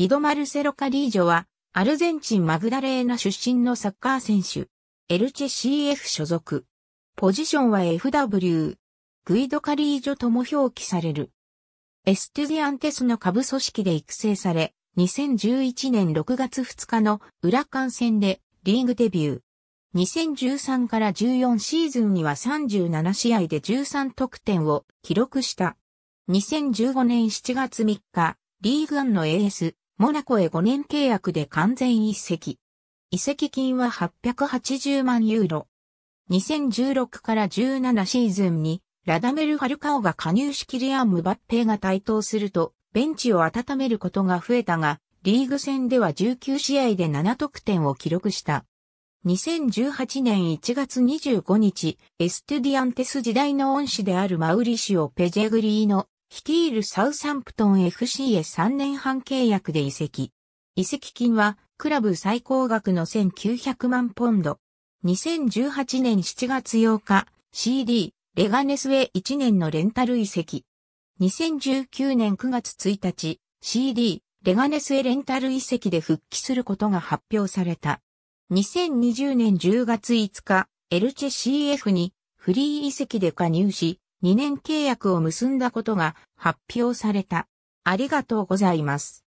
ギドマルセロ・カリージョは、アルゼンチン・マグダレーナ出身のサッカー選手。エルチェ CF 所属。ポジションは FW。グイド・カリージョとも表記される。エステュディアンテスの下部組織で育成され、2011年6月2日の裏観戦でリーグデビュー。2013から14シーズンには37試合で13得点を記録した。2015年7月3日、リーグアンのエース、モナコへ5年契約で完全移籍。移籍金は880万ユーロ。2016から17シーズンに、ラダメル・ファルカオが加入しキリアン・ムバッペが台頭すると、ベンチを温めることが増えたが、リーグ戦では19試合で7得点を記録した。2018年1月25日、エストゥディアンテス時代の恩師であるマウリシオ・ペジェグリーの率いるサウサンプトン FC へ3年半契約で移籍。移籍金はクラブ最高額の1900万ポンド。2018年7月8日、CD、レガネスへ1年のレンタル移籍。2019年9月1日、CD、レガネスへレンタル移籍で復帰することが発表された。2020年10月5日、エルチェ CF にフリー移籍で加入し、2年契約を結んだことが発表された。ありがとうございます。